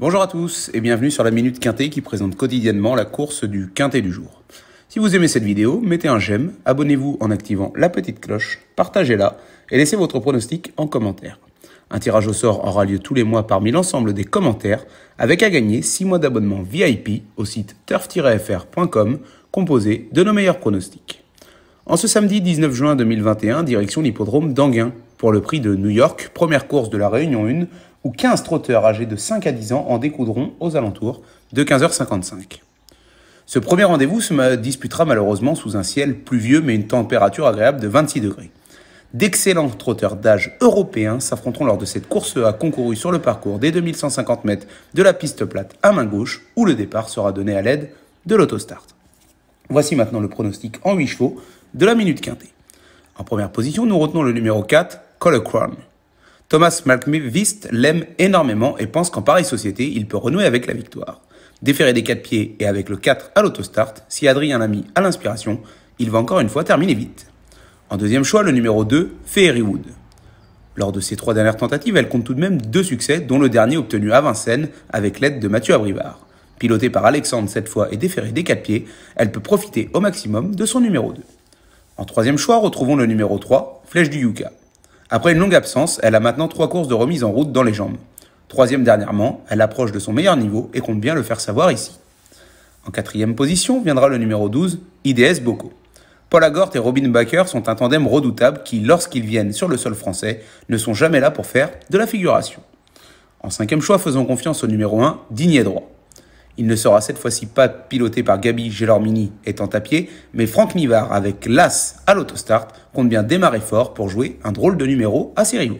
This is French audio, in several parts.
Bonjour à tous et bienvenue sur la Minute Quintée qui présente quotidiennement la course du Quintet du jour. Si vous aimez cette vidéo, mettez un j'aime, abonnez-vous en activant la petite cloche, partagez-la et laissez votre pronostic en commentaire. Un tirage au sort aura lieu tous les mois parmi l'ensemble des commentaires avec à gagner 6 mois d'abonnement VIP au site turf-fr.com composé de nos meilleurs pronostics. En ce samedi 19 juin 2021, direction l'hippodrome d'Anguin pour le prix de New York, première course de la Réunion 1 où 15 trotteurs âgés de 5 à 10 ans en découdront aux alentours de 15h55. Ce premier rendez-vous se disputera malheureusement sous un ciel pluvieux mais une température agréable de 26 degrés. D'excellents trotteurs d'âge européen s'affronteront lors de cette course à concourue sur le parcours des 2150 mètres de la piste plate à main gauche où le départ sera donné à l'aide de l'autostart. Voici maintenant le pronostic en 8 chevaux de la minute quintée. En première position, nous retenons le numéro 4, Color Thomas viste l'aime énormément et pense qu'en pareille société, il peut renouer avec la victoire. Déféré des 4 pieds et avec le 4 à l'autostart, si Adrien l'a mis à l'inspiration, il va encore une fois terminer vite. En deuxième choix, le numéro 2, Wood. Lors de ses trois dernières tentatives, elle compte tout de même deux succès, dont le dernier obtenu à Vincennes avec l'aide de Mathieu Abrivard. Pilotée par Alexandre cette fois et déférée des 4 pieds, elle peut profiter au maximum de son numéro 2. En troisième choix, retrouvons le numéro 3, Flèche du Yuka. Après une longue absence, elle a maintenant trois courses de remise en route dans les jambes. Troisième dernièrement, elle approche de son meilleur niveau et compte bien le faire savoir ici. En quatrième position viendra le numéro 12, IDS Boko. Paul Agort et Robin Baker sont un tandem redoutable qui, lorsqu'ils viennent sur le sol français, ne sont jamais là pour faire de la figuration. En cinquième choix, faisons confiance au numéro 1, Digné Droit. Il ne sera cette fois-ci pas piloté par Gabi Gelormini étant à pied, mais Franck Nivard avec l'As à l'autostart compte bien démarrer fort pour jouer un drôle de numéro à ses rivaux.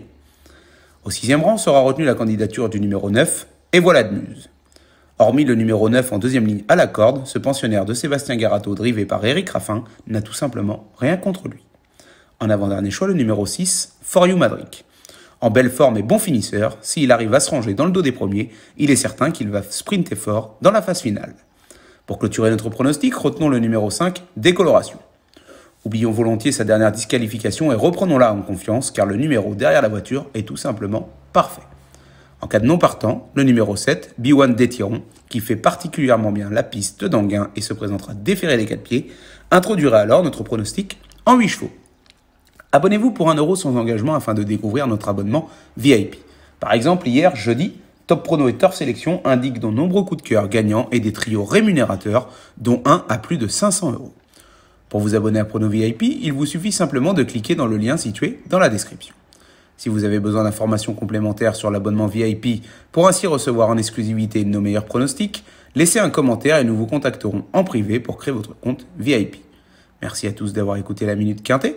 Au sixième rang sera retenue la candidature du numéro 9, et voilà de muse. Hormis le numéro 9 en deuxième ligne à la corde, ce pensionnaire de Sébastien Garato, drivé par Eric Raffin, n'a tout simplement rien contre lui. En avant-dernier choix, le numéro 6, For You en belle forme et bon finisseur, s'il arrive à se ranger dans le dos des premiers, il est certain qu'il va sprinter fort dans la phase finale. Pour clôturer notre pronostic, retenons le numéro 5, décoloration. Oublions volontiers sa dernière disqualification et reprenons-la en confiance car le numéro derrière la voiture est tout simplement parfait. En cas de non partant, le numéro 7, B1 Détiron, qui fait particulièrement bien la piste d'Anguin et se présentera déféré les quatre pieds, introduira alors notre pronostic en 8 chevaux. Abonnez-vous pour un euro sans engagement afin de découvrir notre abonnement VIP. Par exemple, hier, jeudi, Top Prono et Tor Sélection indiquent de nombreux coups de cœur gagnants et des trios rémunérateurs, dont un à plus de 500 euros. Pour vous abonner à Prono VIP, il vous suffit simplement de cliquer dans le lien situé dans la description. Si vous avez besoin d'informations complémentaires sur l'abonnement VIP pour ainsi recevoir en exclusivité nos meilleurs pronostics, laissez un commentaire et nous vous contacterons en privé pour créer votre compte VIP. Merci à tous d'avoir écouté la Minute Quintée.